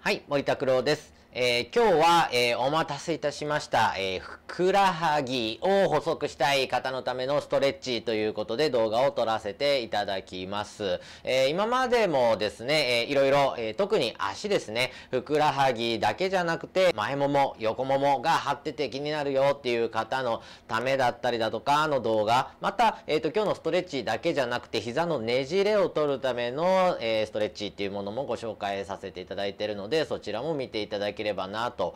はい、森拓郎です。えー、今日は、えー、お待たせいたしました、えー、ふくらはぎを細くしたい方のためのストレッチということで動画を撮らせていただきます。え今までもですね、えー、いろいろ、え特に足ですね、ふくらはぎだけじゃなくて前もも、横ももが張ってて気になるよっていう方のためだったりだとかの動画、また、えーと、今日のストレッチだけじゃなくて膝のねじれを取るための、えストレッチっていうものもご紹介させていただいているのでそちらも見ていただければればなと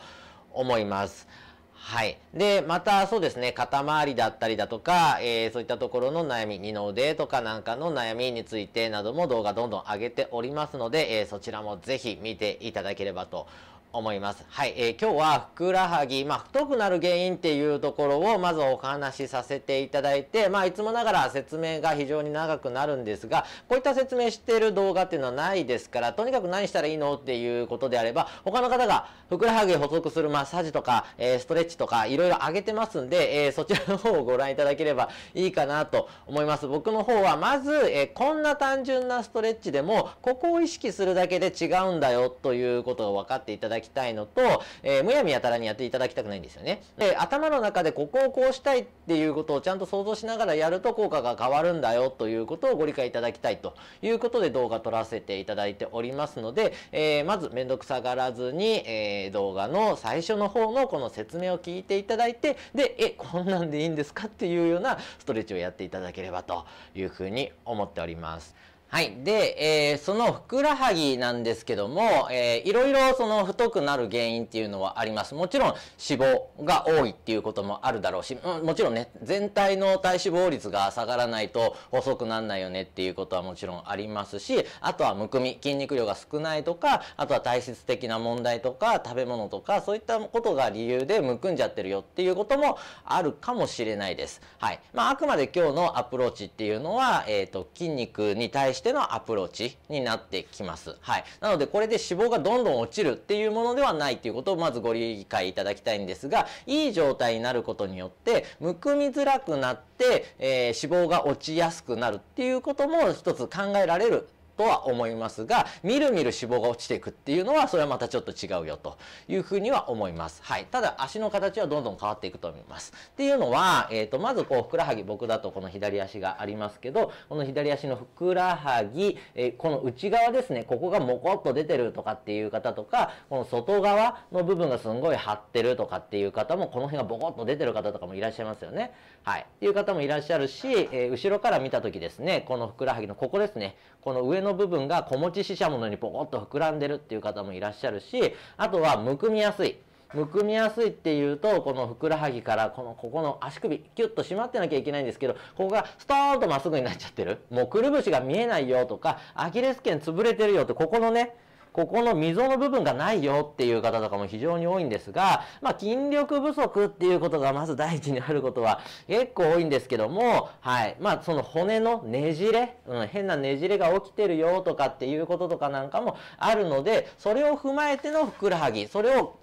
思います。はい。で、またそうですね、肩周りだったりだとか、えー、そういったところの悩み、二の腕とかなんかの悩みについてなども動画どんどん上げておりますので、えー、そちらもぜひ見ていただければと思います。はい、えー、今日はふくらはぎ、まあ、太くなる原因っていうところをまずお話しさせていただいて、まあ、いつもながら説明が非常に長くなるんですが、こういった説明してる動画っていうのはないですから、とにかく何したらいいのっていうことであれば、他の方がふくらはぎを補足するマッサージとか、えー、ストレッチとか、いろいろ上げてますんで、えー、そちらの方をご覧いただければいいかなと思います。僕の方はまず、えー、こんな単純なストレッチでも、ここを意識するだけで違うんだよということが分かっていただききたいのと、えー、むやみやたらにやっていただきたくないんですよね。で、頭の中でここをこうしたいっていうことをちゃんと想像しながらやると効果が変わるんだよということをご理解いただきたいということで動画撮らせていただいておりますので、えー、まずめんどくさがらずに、えー、動画の最初の方のこの説明を聞いていただいて、で、え、こんなんでいいんですかっていうようなストレッチをやっていただければというふうに思っております。はい。で、えー、そのふくらはぎなんですけども、えー、いろいろその太くなる原因っていうのはあります。もちろん脂肪が多いっていうこともあるだろうし、もちろんね、全体の体脂肪率が下がらないと細くなんないよねっていうことはもちろんありますし、あとはむくみ、筋肉量が少ないとか、あとは体質的な問題とか、食べ物とか、そういったことが理由でむくんじゃってるよっていうこともあるかもしれないです。はい。まあ、あくまで今日のアプローチっていうのは、えっ、ー、と、筋肉に対しててのアプローチになってきます。はい。なので、これで脂肪がどんどん落ちるっていうものではないということをまずご理解いただきたいんですが、いい状態になることによって、むくみづらくなって、えー、脂肪が落ちやすくなるっていうことも一つ考えられるとは思いますが、みるみる脂肪が落ちていくっていうのは、それはまたちょっと違うよというふうには思います。はい。ただ、足の形はどんどん変わっていくと思います。っていうのは、えっ、ー、と、まずこう、ふくらはぎ、僕だとこの左足がありますけど、この左足のふくらはぎ、えー、この内側ですね、ここがもこっと出てるとかっていう方とか、この外側の部分がすんごい張ってるとかっていう方も、この辺がボコッと出てる方とかもいらっしゃいますよね。はい。っていう方もいらっしゃるし、えー、後ろから見た時ですね、このふくらはぎのここですね、この上の部分が小持ちししゃものにポコッと膨らんでるっていう方もいらっしゃるしあとはむくみやすい。むくみやすいっていうとこのふくらはぎからこのここの足首キュッと締まってなきゃいけないんですけどここがストーンとまっすぐになっちゃってるもうくるぶしが見えないよとかアキレス腱潰れてるよってここのねここの溝の部分がないよっていう方とかも非常に多いんですが、まあ、筋力不足っていうことがまず第一にあることは結構多いんですけども、はい。まあ、その骨のねじれ、うん、変なねじれが起きてるよとかっていうこととかなんかもあるので、それを踏まえてのふくらはぎ、それを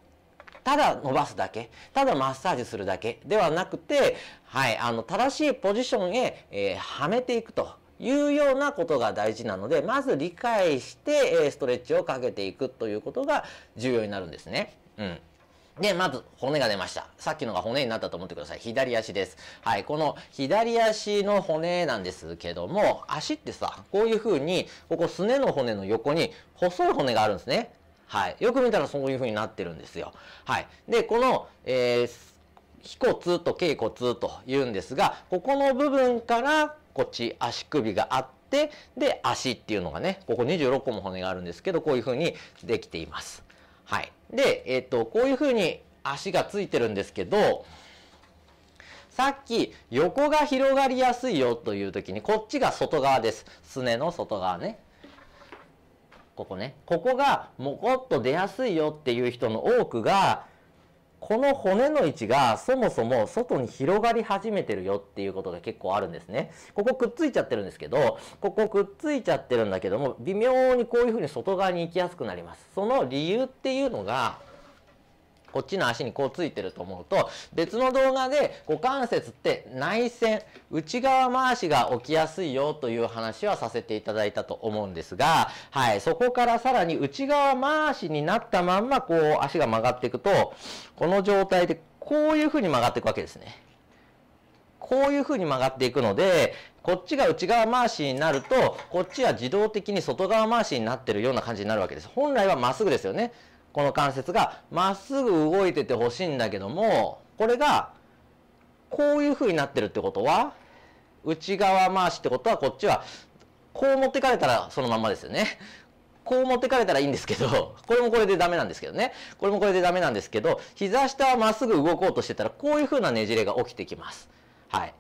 ただ伸ばすだけ、ただマッサージするだけではなくて、はい、あの、正しいポジションへ、えー、はめていくと。いうようなことが大事なので、まず理解して、えストレッチをかけていくということが重要になるんですね。うん。で、まず骨が出ました。さっきのが骨になったと思ってください。左足です。はい、この左足の骨なんですけども、足ってさ、こういう風に、ここすねの骨の横に細い骨があるんですね。はい。よく見たらそういう風になってるんですよ。はい。で、この、えー、腓骨と脛骨と言うんですが、ここの部分からこっち足首があって、で、足っていうのがね、ここ26個も骨があるんですけど、こういうふうにできています。はい。で、えっ、ー、と、こういうふうに足がついてるんですけど、さっき横が広がりやすいよという時に、こっちが外側です。すねの外側ね。ここね。ここがもこっと出やすいよっていう人の多くが、この骨の位置がそもそも外に広がり始めてるよっていうことが結構あるんですね。ここくっついちゃってるんですけど、ここくっついちゃってるんだけども、微妙にこういうふうに外側に行きやすくなります。その理由っていうのが、こっちの足にこうついてると思うと、別の動画で股関節って内旋、内側回しが起きやすいよという話はさせていただいたと思うんですが、はい、そこからさらに内側回しになったまんま、こう足が曲がっていくと、この状態でこういうふうに曲がっていくわけですね。こういうふうに曲がっていくので、こっちが内側回しになると、こっちは自動的に外側回しになってるような感じになるわけです。本来はまっすぐですよね。この関節がまっすぐ動いててほしいんだけどもこれがこういうふうになってるってことは内側回しってことはこっちはこう持ってかれたらそのままですよね。こう持ってかれたらいいんですけど、これもこれでダメなんですけどね。これもこれでダメなんですけど、膝下はまっすぐ動こうとしてたら、こういう風なねじれが起きてきます。はい。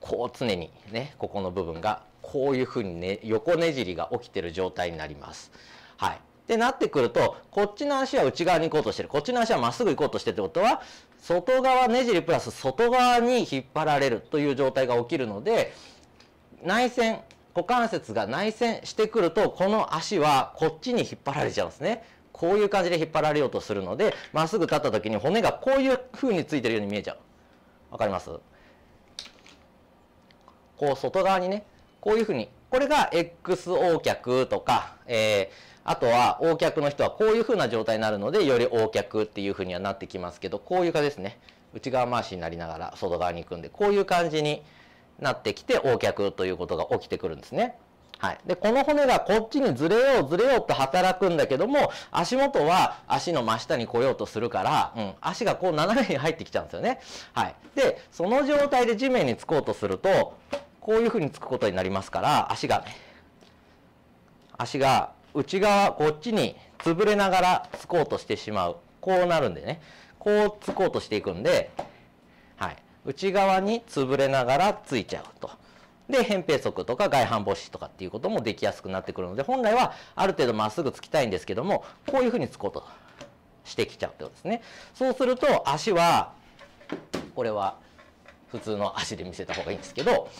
こう常にね、ここの部分が、こういう風にね、横ねじりが起きてる状態になります。はい。ってなってくると、こっちの足は内側に行こうとしてる。こっちの足はまっすぐ行こうとしてるってことは、外側ねじりプラス外側に引っ張られるという状態が起きるので、内旋、股関節が内旋してくると、この足はこっちに引っ張られちゃうんですね。こういう感じで引っ張られようとするので、まっすぐ立った時に骨がこういう風についてるように見えちゃう。わかりますこう外側にね、こういう風に。これが XO 脚とか、えーあとは、横脚の人はこういう風な状態になるので、より横脚っていう風にはなってきますけど、こういうかですね。内側回しになりながら外側に行くんで、こういう感じになってきて、横脚ということが起きてくるんですね。はい。で、この骨がこっちにずれようずれようと働くんだけども、足元は足の真下に来ようとするから、うん、足がこう斜めに入ってきちゃうんですよね。はい。で、その状態で地面につこうとすると、こういう風につくことになりますから、足が、足が内側こっちに潰れながらつこうとしてしまうこうなるんでねこう突こうとしていくんで、はい、内側に潰れながらついちゃうと。で扁平足とか外反母趾とかっていうこともできやすくなってくるので本来はある程度まっすぐつきたいんですけどもこういうふうにつこうとしてきちゃうってことですね。そうすると足はこれは普通の足で見せた方がいいんですけど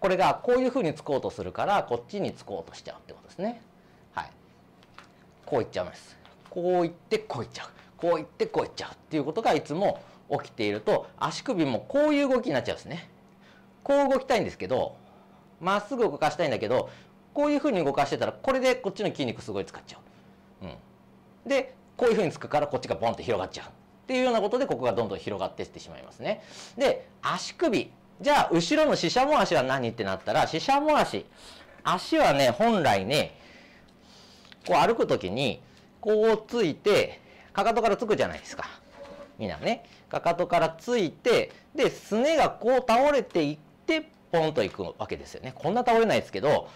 これがこういうふうにつこうとするからこっちにつこうとしちゃうってことですね。はい、こういっちゃいます。こういってこういっちゃう。こういってこういっちゃうっていうことがいつも起きていると足首もこういう動きになっちゃうんですね。こう動きたいんですけどまっすぐ動かしたいんだけどこういうふうに動かしてたらこれでこっちの筋肉すごい使っちゃう。うん、でこういうふうにつくからこっちがボンって広がっちゃう。っていうようなことでここがどんどん広がっていってしまいますね。で足首じゃあ、後ろのしゃも足は何ってなったら、しゃも足。足はね、本来ね、こう歩くときに、こうついて、かかとからつくじゃないですか。みんなね。かかとからついて、で、すねがこう倒れていって、ポンといくわけですよね。こんな倒れないですけど、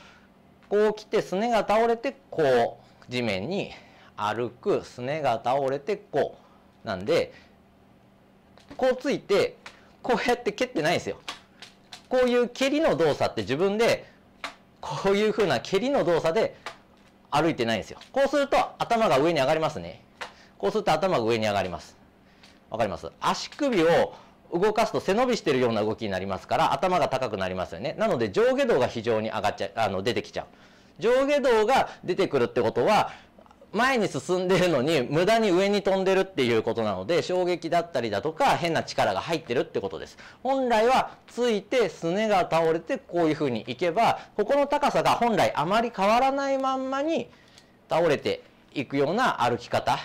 こう来て、すねが倒れて、こう、地面に歩く、すねが倒れて、こう。なんで、こうついて、こうやって蹴ってないんですよ。こういう蹴りの動作って自分でこういうふうな蹴りの動作で歩いてないんですよ。こうすると頭が上に上がりますね。こうすると頭が上に上がります。わかります足首を動かすと背伸びしてるような動きになりますから頭が高くなりますよね。なので上下動が非常に上がっちゃあの出てきちゃう。上下動が出てくるってことは前に進んでるのに無駄に上に飛んでるっていうことなので衝撃だったりだとか変な力が入ってるってことです本来はついてすねが倒れてこういうふうにいけばここの高さが本来あまり変わらないまんまに倒れていくような歩き方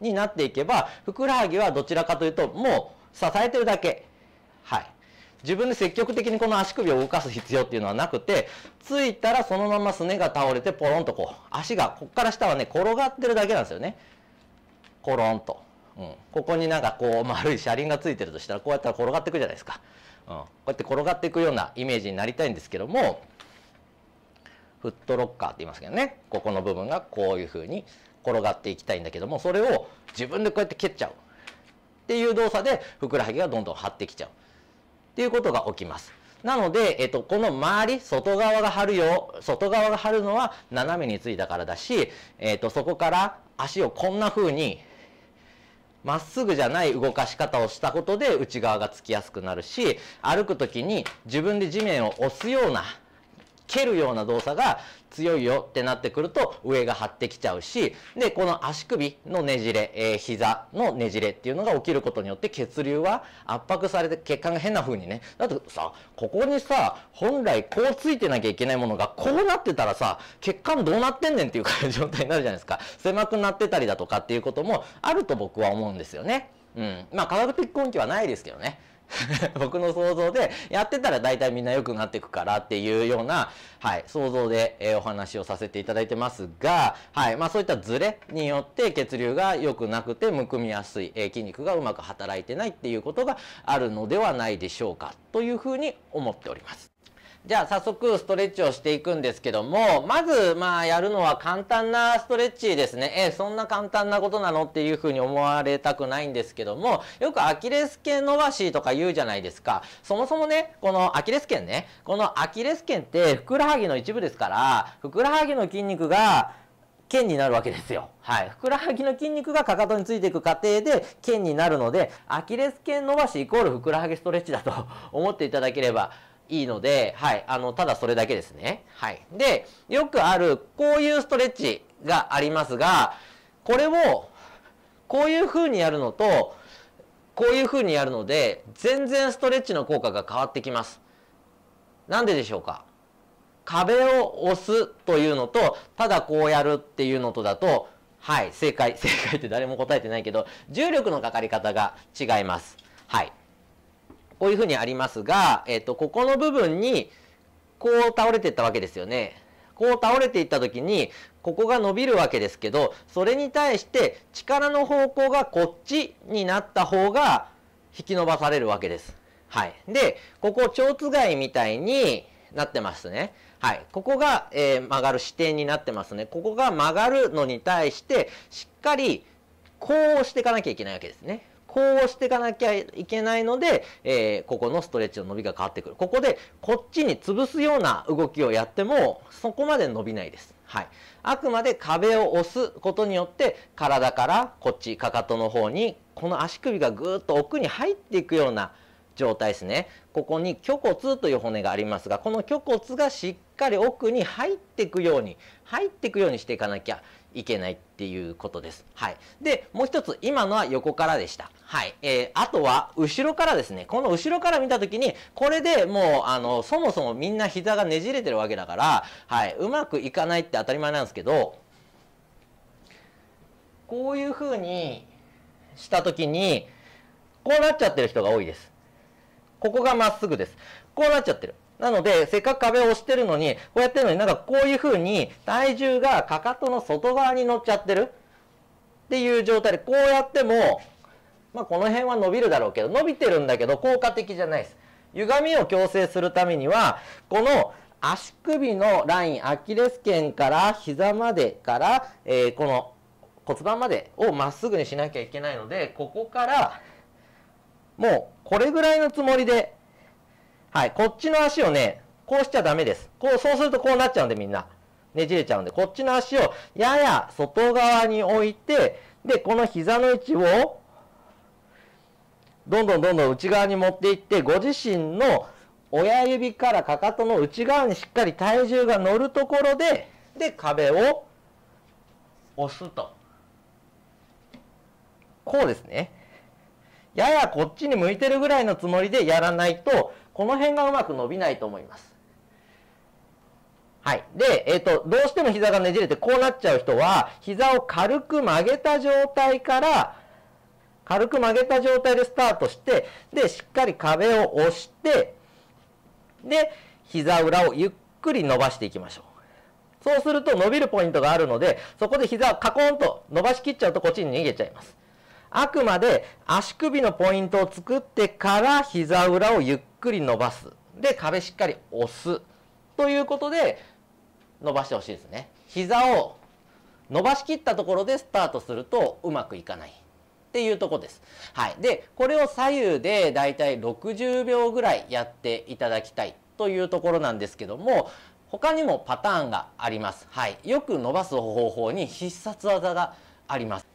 になっていけばふくらはぎはどちらかというともう支えてるだけはい自分で積極的にこの足首を動かす必要っていうのはなくて、ついたらそのまますねが倒れてポロンとこう、足が、こっから下はね、転がってるだけなんですよね。コロンと。うん、ここになんかこう丸い車輪がついてるとしたらこうやったら転がっていくじゃないですか、うん、こうやって転がっていくようなイメージになりたいんですけどもフットロッカーって言いますけどねここの部分がこういうふうに転がっていきたいんだけどもそれを自分でこうやって蹴っちゃうっていう動作でふくらはぎがどんどん張ってきちゃうっていうことが起きます。なので、えっと、この周り、外側が張るよ、外側が張るのは斜めについたからだし、えっと、そこから足をこんな風に、まっすぐじゃない動かし方をしたことで内側がつきやすくなるし、歩くときに自分で地面を押すような蹴るような動作が強いよってなってくると上が張ってきちゃうしでこの足首のねじれ、えー、膝のねじれっていうのが起きることによって血流は圧迫されて血管が変な風にねだってさここにさ本来こうついてなきゃいけないものがこうなってたらさ血管どうなってんねんっていう状態になるじゃないですか狭くなってたりだとかっていうこともあると僕は思うんですよね。うん、まあ科学的根拠はないですけどね。僕の想像でやってたら大体みんな良くなっていくからっていうような、はい、想像で、えお話をさせていただいてますが、はいまあ、そういったズレによって血流が良くなくてむくみやすい、え筋肉がうまく働いてないっていうことがあるのではないでしょうかというふうに思っております。じゃあ早速ストレッチをしていくんですけども、まずまあやるのは簡単なストレッチですね。え、そんな簡単なことなのっていうふうに思われたくないんですけども、よくアキレス腱伸ばしとか言うじゃないですか。そもそもね、このアキレス腱ね、このアキレス腱ってふくらはぎの一部ですから、ふくらはぎの筋肉が腱になるわけですよ。はい。ふくらはぎの筋肉がかかとについていく過程で腱になるので、アキレス腱伸ばしイコールふくらはぎストレッチだと思っていただければいいので、はい、あの、ただそれだけですね。はい。で、よくある、こういうストレッチがありますが、これを、こういう風にやるのと、こういう風にやるので、全然ストレッチの効果が変わってきます。なんででしょうか壁を押すというのと、ただこうやるっていうのとだと、はい、正解、正解って誰も答えてないけど、重力のかかり方が違います。はい。こういうふうにありますが、えっ、と、ここの部分に、こう倒れていったわけですよね。こう倒れていった時に、ここが伸びるわけですけど、それに対して力の方向がこっちになった方が引き伸ばされるわけです。はい。で、ここ、蝶つがみたいになってますね。はい。ここが、えー、曲がる視点になってますね。ここが曲がるのに対して、しっかりこうしていかなきゃいけないわけですね。こうしていかなきゃいけないので、えー、ここのストレッチの伸びが変わってくる。ここで、こっちに潰すような動きをやっても、そこまで伸びないです。はい。あくまで壁を押すことによって、体からこっち、かかとの方に、この足首がぐーっと奥に入っていくような状態ですね。ここに虚骨という骨がありますが、この虚骨がしっかり奥に入っていくように、入っていくようにしていかなきゃいけないっていうことです。はい。で、もう一つ、今のは横からでした。はい。えー、あとは、後ろからですね。この後ろから見たときに、これでもう、あの、そもそもみんな膝がねじれてるわけだから、はい。うまくいかないって当たり前なんですけど、こういうふうにしたときに、こうなっちゃってる人が多いです。ここがまっすぐです。こうなっちゃってる。なので、せっかく壁を押してるのに、こうやってるのになんかこういうふうに体重がかかとの外側に乗っちゃってるっていう状態で、こうやっても、まあこの辺は伸びるだろうけど、伸びてるんだけど効果的じゃないです。歪みを矯正するためには、この足首のライン、アキレス腱から膝までから、えー、この骨盤までをまっすぐにしなきゃいけないので、ここから、もうこれぐらいのつもりではい、こっちの足をね、こうしちゃダメです。こう、そうするとこうなっちゃうんでみんな。ねじれちゃうんで、こっちの足をやや外側に置いて、で、この膝の位置を、どんどんどんどん内側に持っていって、ご自身の親指からかかとの内側にしっかり体重が乗るところで、で、壁を押すと。こうですね。ややこっちに向いてるぐらいのつもりでやらないと、この辺がうまく伸びないと思います。はい。で、えっ、ー、と、どうしても膝がねじれてこうなっちゃう人は、膝を軽く曲げた状態から、軽く曲げた状態でスタートして、で、しっかり壁を押して、で、膝裏をゆっくり伸ばしていきましょう。そうすると伸びるポイントがあるので、そこで膝をカコンと伸ばしきっちゃうとこっちに逃げちゃいます。あくまで足首のポイントを作ってから膝裏をゆっくり伸ばす。で、壁しっかり押す。ということで、伸ばしてほしいですね。膝を伸ばしきったところでスタートするとうまくいかない。っていうとこです。はい。で、これを左右でだいたい60秒ぐらいやっていただきたいというところなんですけども、他にもパターンがあります。はい。よく伸ばす方法に必殺技があります。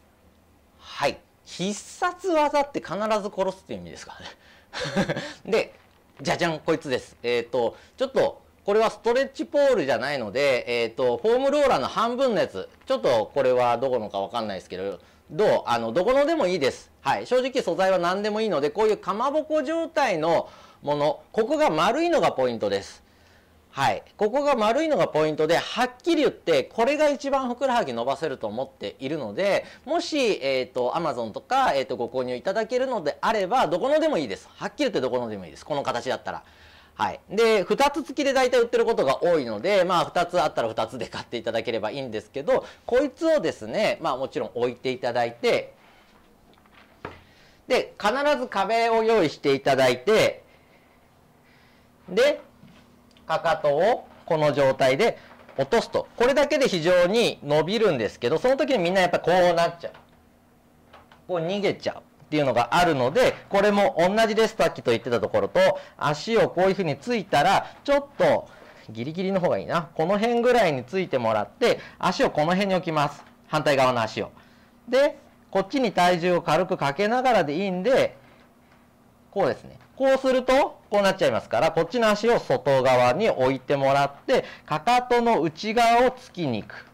はい。必殺技って必ず殺すっていう意味ですからね で、じゃじゃん、こいつです。えっ、ー、と、ちょっと、これはストレッチポールじゃないので、えっ、ー、と、フォームローラーの半分のやつ、ちょっとこれはどこのかわかんないですけど、どうあの、どこのでもいいです。はい。正直素材は何でもいいので、こういうかまぼこ状態のもの、ここが丸いのがポイントです。はい、ここが丸いのがポイントではっきり言ってこれが一番ふくらはぎ伸ばせると思っているのでもし、えーと、Amazon とか、えーと、とご購入いただけるのであればどこのでもいいですはっきり言ってどこのでもいいですこの形だったら。はい。で、2つ付きで大体売ってることが多いので、まあ、2つあったら2つで買っていただければいいんですけど、こいつをですね、まあ、もちろん置いていただいて、で、必ず壁を用意していただいて、で、かかとをこの状態で落とすとこれだけで非常に伸びるんですけどその時にみんなやっぱこうなっちゃうこう逃げちゃうっていうのがあるのでこれも同じですさっきと言ってたところと足をこういうふうについたらちょっとギリギリの方がいいなこの辺ぐらいについてもらって足をこの辺に置きます反対側の足をでこっちに体重を軽くかけながらでいいんでこうですねこうするとこうなっちゃいますから、こっちの足を外側に置いてもらって、かかとの内側を突きに行く。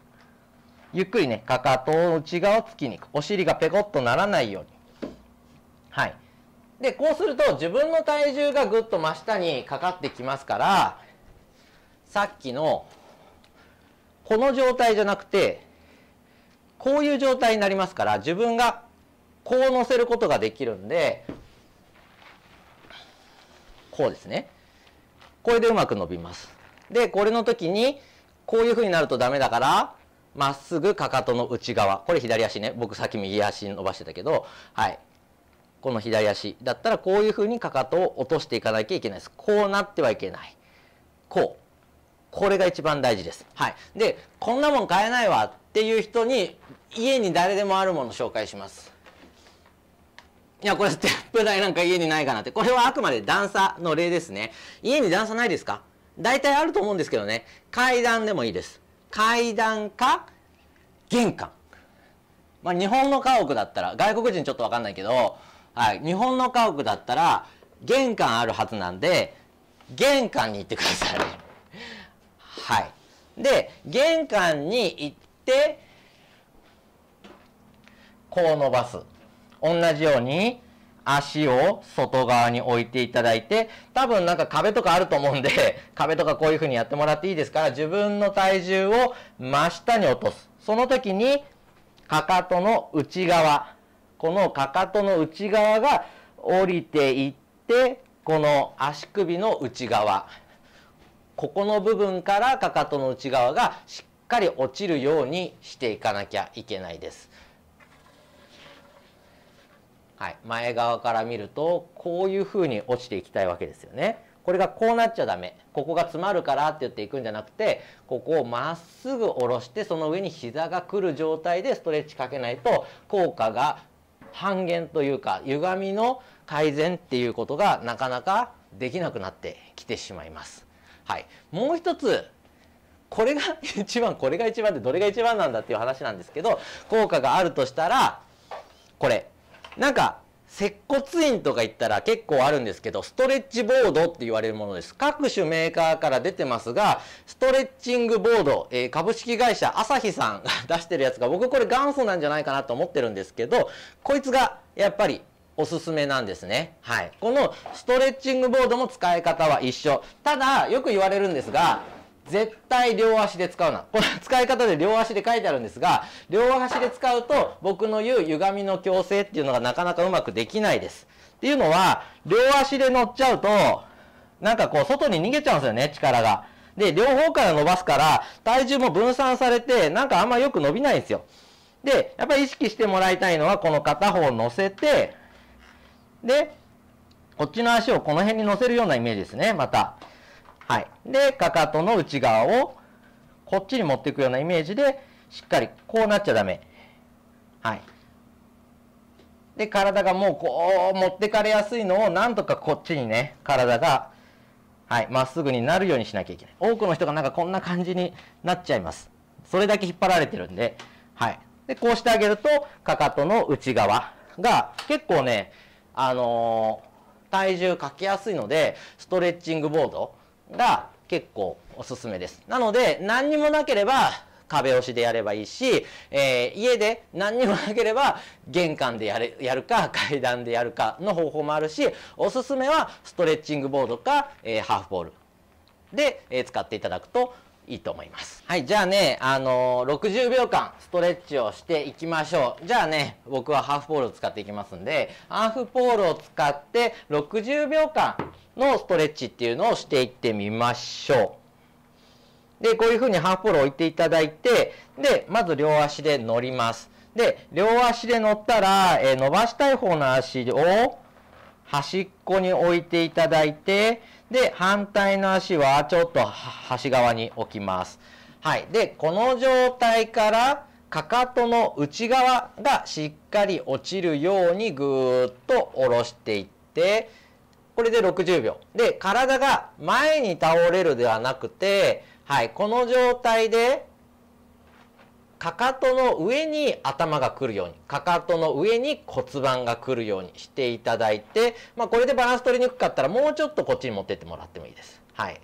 ゆっくりね、かかとの内側を突きに行く。お尻がペコッとならないように。はい。で、こうすると自分の体重がぐっと真下にかかってきますから、さっきの、この状態じゃなくて、こういう状態になりますから、自分がこう乗せることができるんで、こうですね。これでうまく伸びます。で、これの時に、こういうふうになるとダメだから、まっすぐかかとの内側。これ左足ね。僕さっき右足伸ばしてたけど、はい。この左足だったらこういうふうにかかとを落としていかなきゃいけないです。こうなってはいけない。こう。これが一番大事です。はい。で、こんなもん買えないわっていう人に、家に誰でもあるもの紹介します。いや、これステップ台なんか家にないかなって。これはあくまで段差の例ですね。家に段差ないですか大体あると思うんですけどね。階段でもいいです。階段か玄関。まあ、日本の家屋だったら、外国人ちょっとわかんないけど、はい、日本の家屋だったら、玄関あるはずなんで、玄関に行ってください。はい。で、玄関に行って、こう伸ばす。同じように足を外側に置いていただいて、多分なんか壁とかあると思うんで、壁とかこういう風にやってもらっていいですから、自分の体重を真下に落とす。その時に、かかとの内側、このかかとの内側が降りていって、この足首の内側、ここの部分からかかとの内側がしっかり落ちるようにしていかなきゃいけないです。はい、前側から見るとこういうふうに落ちていきたいわけですよね。これがこうなっちゃダメここが詰まるからって言っていくんじゃなくてここをまっすぐ下ろしてその上に膝が来る状態でストレッチかけないと効果が半減というか歪みの改善っていうことがなかなかできなくなってきてしまいます。はい、もう一つこれが一番これが一番でどれが一番なんだっていう話なんですけど効果があるとしたらこれなんか接骨院とか言ったら結構あるんですけどストレッチボードって言われるものです各種メーカーから出てますがストレッチングボード、えー、株式会社アサヒさんが 出してるやつが僕これ元祖なんじゃないかなと思ってるんですけどこいつがやっぱりおすすめなんですね。はい。このストレッチングボードも使い方は一緒。ただ、よく言われるんですが、絶対両足で使うな。この使い方で両足で書いてあるんですが、両足で使うと僕の言う歪みの矯正っていうのがなかなかうまくできないです。っていうのは、両足で乗っちゃうと、なんかこう外に逃げちゃうんですよね、力が。で、両方から伸ばすから、体重も分散されて、なんかあんまよく伸びないんですよ。で、やっぱり意識してもらいたいのは、この片方を乗せて、で、こっちの足をこの辺に乗せるようなイメージですね、また。はい。で、かかとの内側をこっちに持っていくようなイメージで、しっかりこうなっちゃダメ。はい。で、体がもうこう持ってかれやすいのを、なんとかこっちにね、体が、はい、まっすぐになるようにしなきゃいけない。多くの人がなんかこんな感じになっちゃいます。それだけ引っ張られてるんで、はい。で、こうしてあげると、かかとの内側が結構ね、あのー、体重かけやすいので、ストレッチングボード、が結構おすすめです。なので、何にもなければ壁押しでやればいいし、えー、家で何にもなければ玄関でやるやるか 階段でやるかの方法もあるし、おすすめはストレッチングボードか、えー、ハーフボールで、えー、使っていただくといいと思います。はい、じゃあね、あのー、60秒間ストレッチをしていきましょう。じゃあね、僕はハーフボールを使っていきますんで、ハーフボールを使って60秒間のストレッチっていうのをしていってみましょう。で、こういうふうにハーフポールを置いていただいて、で、まず両足で乗ります。で、両足で乗ったら、えー、伸ばしたい方の足を端っこに置いていただいて、で、反対の足はちょっと端側に置きます。はい。で、この状態から、かかとの内側がしっかり落ちるようにぐーっと下ろしていって、これで60秒。で、体が前に倒れるではなくて、はい、この状態で、かかとの上に頭が来るように、かかとの上に骨盤が来るようにしていただいて、まあ、これでバランス取りにくかったら、もうちょっとこっちに持ってってもらってもいいです。はい。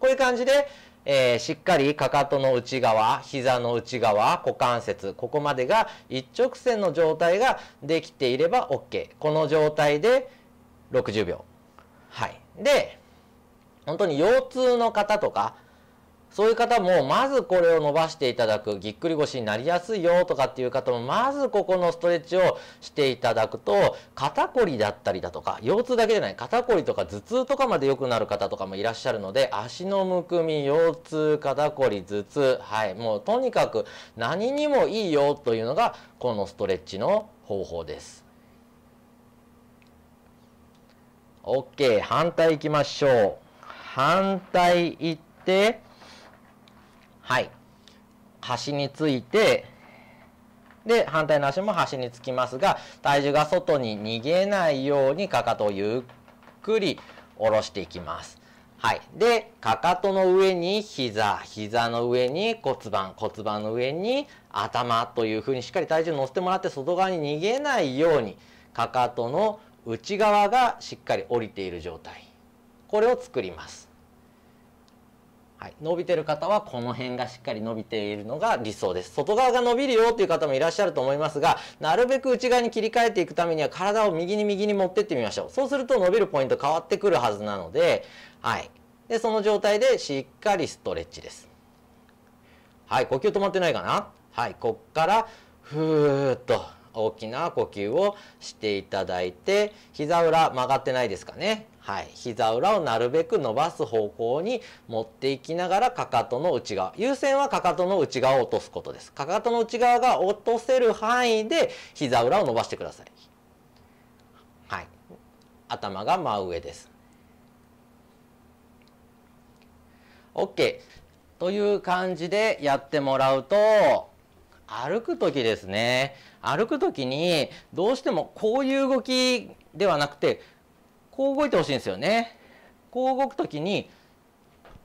こういう感じで、えー、しっかりかかとの内側、膝の内側、股関節、ここまでが一直線の状態ができていれば OK。この状態で60秒。はい。で、本当に腰痛の方とか、そういう方も、まずこれを伸ばしていただく、ぎっくり腰になりやすいよとかっていう方も、まずここのストレッチをしていただくと、肩こりだったりだとか、腰痛だけじゃない、肩こりとか頭痛とかまで良くなる方とかもいらっしゃるので、足のむくみ、腰痛、肩こり、頭痛、はい、もうとにかく何にもいいよというのが、このストレッチの方法です。OK 反対いきましょう反対いってはい端についてで反対の足も端につきますが体重が外に逃げないようにかかとをゆっくり下ろしていきます。はい、でかかとの上に膝膝の上に骨盤骨盤の上に頭というふうにしっかり体重乗せてもらって外側に逃げないようにかかとの内側がしっかり降りている状態これを作ります、はい、伸びてる方はこの辺がしっかり伸びているのが理想です外側が伸びるよという方もいらっしゃると思いますがなるべく内側に切り替えていくためには体を右に右に持ってってみましょうそうすると伸びるポイント変わってくるはずなので,、はい、でその状態でしっかりストレッチですはい呼吸止まってないかなはいこっからふーっと大きな呼吸をしていただいて膝裏曲がってないですかねはい膝裏をなるべく伸ばす方向に持っていきながらかかとの内側優先はかかとの内側を落とすことですかかとの内側が落とせる範囲で膝裏を伸ばしてくださいはい頭が真上です OK という感じでやってもらうと歩く時ですね歩く時にどうしてもこういう動きではなくてこう動いてほしいんですよね。こう動く時に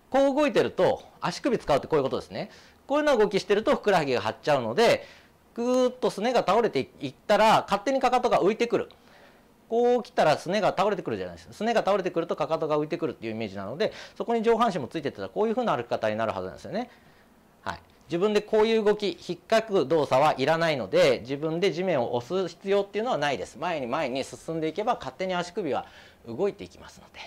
こう動いてると足首使うってこういうことですね。こういうような動きしてるとふくらはぎが張っちゃうのでぐーっとすねが倒れていったら勝手にかかとが浮いてくる。こう来たらすねが倒れてくるじゃないですか。すねが倒れてくるとかかとが浮いてくるっていうイメージなのでそこに上半身もついてったらこういうふうな歩き方になるはずなんですよね。はい、自分でこういう動き引っかく動作はいらないので自分で地面を押す必要っていうのはないです前に前に進んでいけば勝手に足首は動いていきますので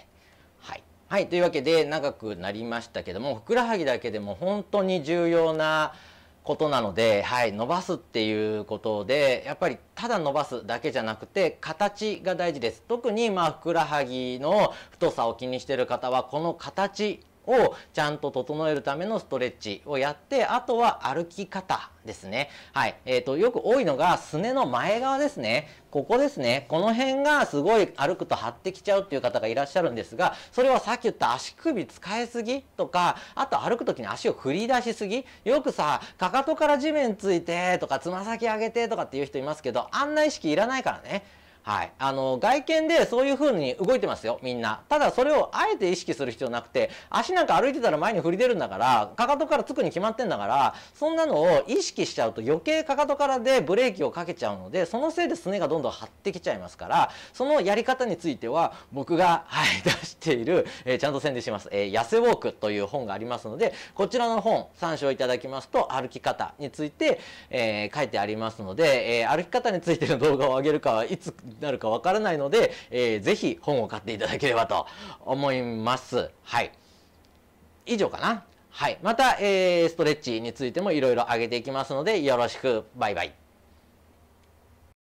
はい、はい、というわけで長くなりましたけどもふくらはぎだけでも本当に重要なことなので、はい、伸ばすっていうことでやっぱりただ伸ばすだけじゃなくて形が大事です特にまあふくらはぎの太さを気にしてる方はこの形をちゃんと整えるためのストレッチをやって、あとは歩き方ですね。はい。えっ、ー、と、よく多いのが、すねの前側ですね。ここですね。この辺がすごい歩くと張ってきちゃうっていう方がいらっしゃるんですが、それはさっき言った足首使いすぎとか、あと歩く時に足を振り出しすぎ。よくさ、かかとから地面ついてとか、つま先上げてとかっていう人いますけど、あんな意識いらないからね。はい。あの、外見でそういう風に動いてますよ、みんな。ただそれをあえて意識する必要なくて、足なんか歩いてたら前に振り出るんだから、かかとからつくに決まってんだから、そんなのを意識しちゃうと余計かかとからでブレーキをかけちゃうので、そのせいですねがどんどん張ってきちゃいますから、そのやり方については、僕が、はい、出している、えー、ちゃんと宣伝します、えー、痩せウォークという本がありますので、こちらの本、参照いただきますと、歩き方について、えー、書いてありますので、えー、歩き方についての動画を上げるかはいつになるかわからないので、えー、ぜひ本を買っていただければと思います。はい。以上かな。はい。また、えー、ストレッチについてもいろいろ上げていきますので、よろしく。バイバイ。